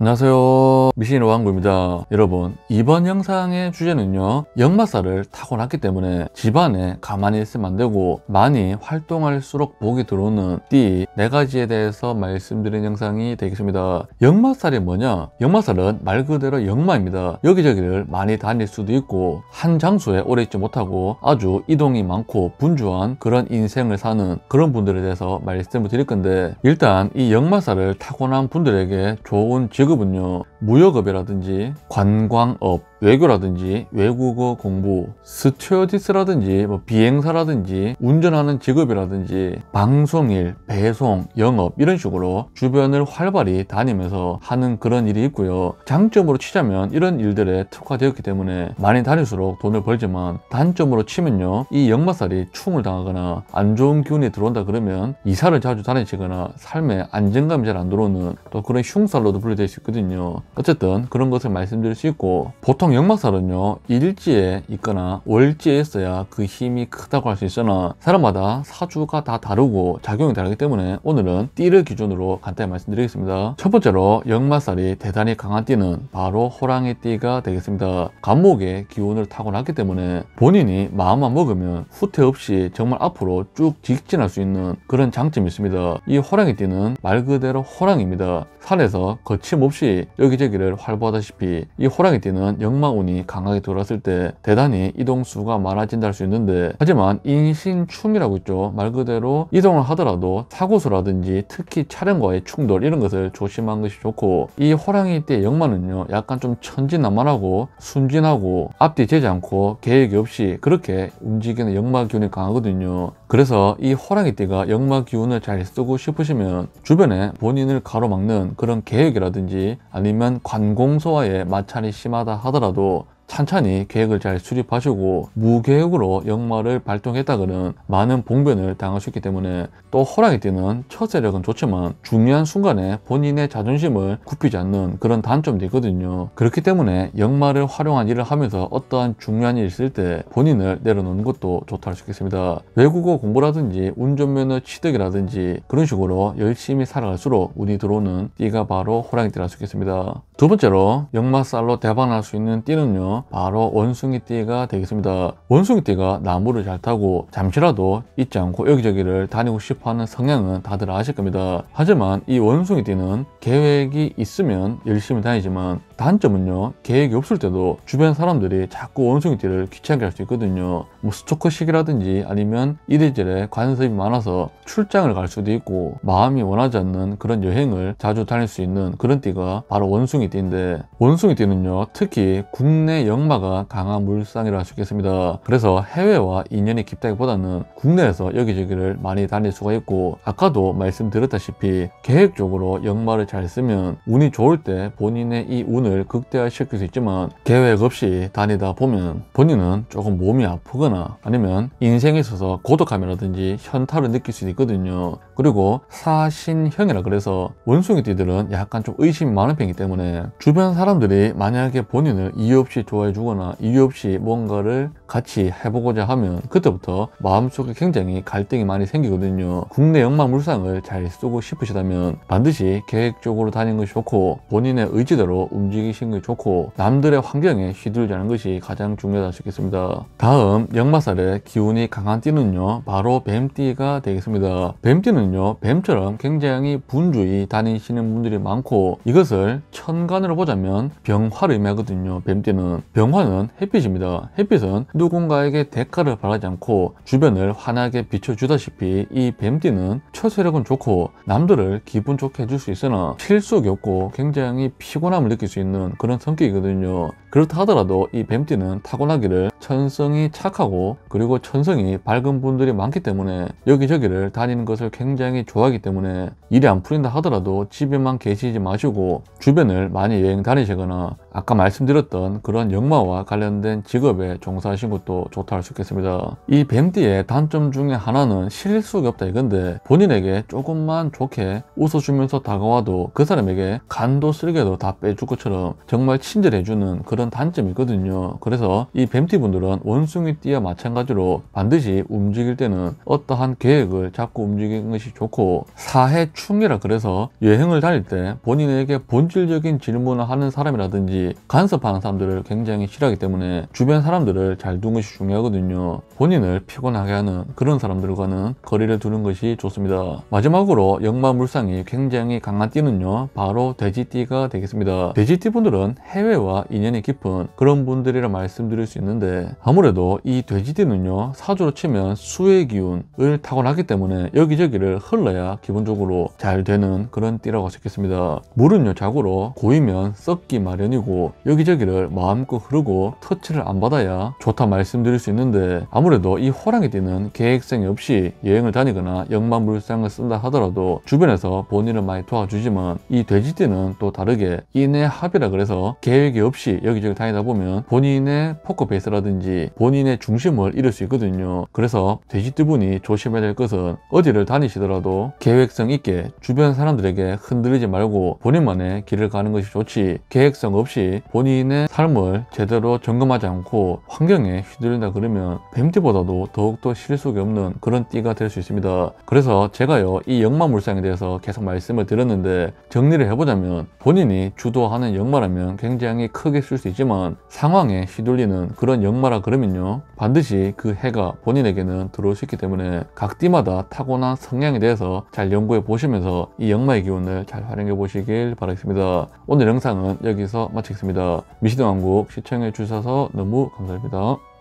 안녕하세요. 미신 오왕국입니다 여러분 이번 영상의 주제는요 역마살을 타고났기 때문에 집안에 가만히 있으면 안 되고 많이 활동할수록 복이 들어오는 띠 네 가지에 대해서 말씀드린 영상이 되겠습니다. 역마살이 뭐냐? 역마살은 말 그대로 역마입니다. 여기저기를 많이 다닐 수도 있고 한 장소에 오래 있지 못하고 아주 이동이 많고 분주한 그런 인생을 사는 그런 분들에 대해서 말씀을 드릴 건데 일단 이 역마살을 타고난 분들에게 좋은 직업은요 무역업이라든지 관광업, 외교라든지 외국어 공부, 스튜어디스라든지 뭐 비행사라든지 운전하는 직업이라든지 방송일, 배송, 영업 이런 식으로 주변을 활발히 다니면서 하는 그런 일이 있고요. 장점으로 치자면 이런 일들에 특화되었기 때문에 많이 다닐수록 돈을 벌지만 단점으로 치면요. 이 역마살이 충을 당하거나 안 좋은 기운이 들어온다 그러면 이사를 자주 다니시거나 삶에 안정감이 잘 안 들어오는 또 그런 흉살로도 분류될 수 있거든요. 어쨌든 그런 것을 말씀드릴 수 있고 보통 보통 역막살은요 일지에 있거나 월지에 있어야 그 힘이 크다고 할 수 있으나 사람마다 사주가 다 다르고 작용이 다르기 때문에 오늘은 띠를 기준으로 간단히 말씀드리겠습니다 첫 번째로 역막살이 대단히 강한 띠는 바로 호랑이 띠가 되겠습니다 감목의 기운을 타고났기 때문에 본인이 마음만 먹으면 후퇴 없이 정말 앞으로 쭉 직진할 수 있는 그런 장점이 있습니다 이 호랑이 띠는 말 그대로 호랑입니다 산에서 거침없이 여기저기를 활보하다시피 이 호랑이 띠는 역마운이 강하게 들어왔을 때 대단히 이동수가 많아진다 할 수 있는데 하지만 인신춤이라고 있죠. 말 그대로 이동을 하더라도 사고수라든지 특히 차량과의 충돌 이런 것을 조심한 것이 좋고 이 호랑이 띠의 역마는요 약간 좀 천진난만하고 순진하고 앞뒤 재지 않고 계획이 없이 그렇게 움직이는 역마 기이 강하거든요. 그래서 이 호랑이띠가 역마 기운을 잘 쓰고 싶으시면 주변에 본인을 가로막는 그런 계획이라든지 아니면 관공서와의 마찰이 심하다 하더라도 찬찬히 계획을 잘 수립하시고 무계획으로 역마를 발동했다가는 많은 봉변을 당할 수 있기 때문에 또호랑이띠는첫 세력은 좋지만 중요한 순간에 본인의 자존심을 굽히지 않는 그런 단점도 있거든요. 그렇기 때문에 역마를 활용한 일을 하면서 어떠한 중요한 일이 있을 때 본인을 내려놓는 것도 좋다 할수 있겠습니다. 외국어 공부라든지 운전면허 취득이라든지 그런 식으로 열심히 살아갈수록 운이 들어오는 띠가 바로 호랑이 띠라 할수 있겠습니다. 두 번째로 역마살로 대박날 수 있는 띠는요. 바로 원숭이띠가 되겠습니다. 원숭이띠가 나무를 잘 타고 잠시라도 잊지 않고 여기저기를 다니고 싶어하는 성향은 다들 아실 겁니다. 하지만 이 원숭이띠는 계획이 있으면 열심히 다니지만 단점은요 계획이 없을 때도 주변 사람들이 자꾸 원숭이띠를 귀찮게 할 수 있거든요 뭐 스토커식이라든지 아니면 이래저래 관습이 많아서 출장을 갈 수도 있고 마음이 원하지 않는 그런 여행을 자주 다닐 수 있는 그런 띠가 바로 원숭이띠인데 원숭이띠는요 특히 국내 역마가 강한 물상이라 할 수 있겠습니다 그래서 해외와 인연이 깊다기보다는 국내에서 여기저기를 많이 다닐 수가 있고 아까도 말씀드렸다시피 계획적으로 역마를 잘 쓰면 운이 좋을 때 본인의 이 운을 극대화시킬 수 있지만 계획 없이 다니다 보면 본인은 조금 몸이 아프거나 아니면 인생에 있어서 고독함이라든지 현타를 느낄 수 있거든요. 그리고 사신형이라 그래서 원숭이띠들은 약간 좀 의심이 많은 편이기 때문에 주변 사람들이 만약에 본인을 이유 없이 좋 좋아해 주거나 이유 없이 뭔가를 같이 해보고자 하면 그때부터 마음속에 굉장히 갈등이 많이 생기거든요. 국내 영망물상을잘 쓰고 싶으시다면 반드시 계획적으로 다니는 것이 좋고 본인의 의지대로 움직이시는 것이 좋고 남들의 환경에 휘둘지 않는 것이 가장 중요하다 싶겠습니다. 다음 역마살의 기운이 강한 띠는요 바로 뱀띠가 되겠습니다. 뱀띠는요 뱀처럼 굉장히 분주히 다니시는 분들이 많고 이것을 천간으로 보자면 병화를 의미하거든요. 뱀띠는 병화는 햇빛입니다. 햇빛은 누군가에게 대가를 바라지 않고 주변을 환하게 비춰주다시피 이 뱀띠는 처세력은 좋고 남들을 기분 좋게 해줄 수 있으나 실속이 없고 굉장히 피곤함을 느낄 수 있는 그런 성격이거든요 그렇다 하더라도 이 뱀띠는 타고나기를 천성이 착하고 그리고 천성이 밝은 분들이 많기 때문에 여기저기를 다니는 것을 굉장히 좋아하기 때문에 일이 안 풀린다 하더라도 집에만 계시지 마시고 주변을 많이 여행 다니시거나 아까 말씀드렸던 그런 역마와 관련된 직업에 종사하신 것도 좋다 할 수 있겠습니다. 이 뱀띠의 단점 중에 하나는 실수가 없다 이건데 본인에게 조금만 좋게 웃어주면서 다가와도 그 사람에게 간도 쓸개도 다 빼줄 것처럼 정말 친절해주는 그런 그런 단점이거든요 있 그래서 이 뱀티 분들은 원숭이 띠와 마찬가지로 반드시 움직일 때는 어떠한 계획을 잡고 움직이는 것이 좋고 사해충이라 그래서 여행을 다닐 때 본인에게 본질적인 질문을 하는 사람이라든지 간섭하는 사람들을 굉장히 싫어하기 때문에 주변 사람들을 잘 둔 것이 중요하거든요 본인을 피곤하게 하는 그런 사람들과는 거리를 두는 것이 좋습니다 마지막으로 역마물상이 굉장히 강한 띠는요 바로 돼지띠가 되겠습니다 돼지띠 분들은 해외와 인연이 깊은 그런 분들이라 말씀드릴 수 있는데 아무래도 이 돼지띠는요 사주로 치면 수의 기운을 타고나기 때문에 여기저기를 흘러야 기본적으로 잘 되는 그런 띠라고 적겠습니다 물은요 자고로 고이면 썩기 마련이고 여기저기를 마음껏 흐르고 터치를 안 받아야 좋다 말씀드릴 수 있는데 아무래도 이 호랑이 띠는 계획성이 없이 여행을 다니거나 영만물상을 쓴다 하더라도 주변에서 본인을 많이 도와주지만 이 돼지띠는 또 다르게 인내 합이라 그래서 계획이 없이 여기 여기저기 다니다 보면 본인의 포커 베이스라든지 본인의 중심을 잃을 수 있거든요. 그래서 돼지두분이 조심해야 될 것은 어디를 다니시더라도 계획성 있게 주변 사람들에게 흔들리지 말고 본인만의 길을 가는 것이 좋지 계획성 없이 본인의 삶을 제대로 점검하지 않고 환경에 휘둘린다 그러면 뱀띠보다도 더욱더 실속이 없는 그런 띠가 될 수 있습니다. 그래서 제가요 이 역마물상에 대해서 계속 말씀을 드렸는데 정리를 해보자면 본인이 주도하는 역마라면 굉장히 크게 쓸수 있지만 상황에 휘둘리는 그런 역마라 그러면요 반드시 그 해가 본인에게는 들어올 수 있기 때문에 각 띠마다 타고난 성향에 대해서 잘 연구해 보시면서 이 역마의 기운을 잘 활용해 보시길 바라겠습니다. 오늘 영상은 여기서 마치겠습니다. 미시동 왕국 시청해 주셔서 너무 감사합니다.